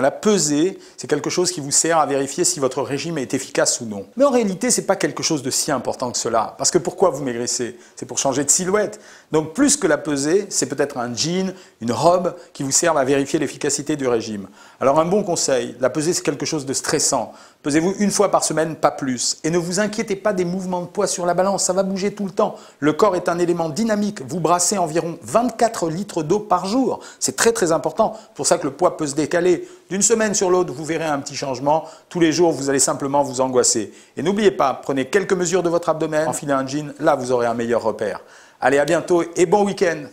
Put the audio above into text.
La pesée, c'est quelque chose qui vous sert à vérifier si votre régime est efficace ou non. Mais en réalité, n'est pas quelque chose de si important que cela. Parce que pourquoi vous maigrissez C'est pour changer de silhouette. Donc plus que la pesée, c'est peut-être un jean, une robe qui vous sert à vérifier l'efficacité du régime. Alors un bon conseil, la pesée c'est quelque chose de stressant. Pesez-vous une fois par semaine, pas plus. Et ne vous inquiétez pas des mouvements de poids sur la balance, ça va bouger tout le temps. Le corps est un élément dynamique, vous brassez environ 24 litres d'eau par jour. C'est très très important, pour ça que le poids peut se décaler. D'une semaine sur l'autre, vous verrez un petit changement. Tous les jours, vous allez simplement vous angoisser. Et n'oubliez pas, prenez quelques mesures de votre abdomen, enfilez un jean, là vous aurez un meilleur repère. Allez, à bientôt et bon week-end